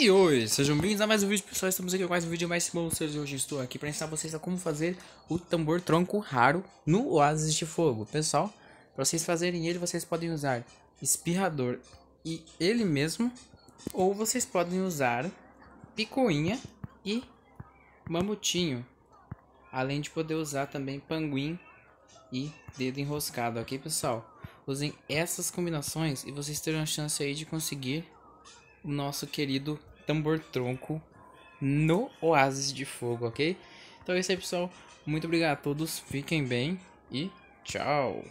E oi, sejam bem-vindos a mais um vídeo, pessoal. Estamos aqui com mais um vídeo mais simulações hoje. Estou aqui para ensinar vocês a como fazer o tambor tronco raro no Oasis de Fogo. Pessoal, para vocês fazerem ele, vocês podem usar espirrador e ele mesmo, ou vocês podem usar picoinha e mamutinho. Além de poder usar também panguim e dedo enroscado, ok, pessoal? Usem essas combinações e vocês terão a chance aí de conseguir o nosso querido tambor tronco no Oásis de Fogo, ok? Então é isso aí, pessoal. Muito obrigado a todos. Fiquem bem e tchau.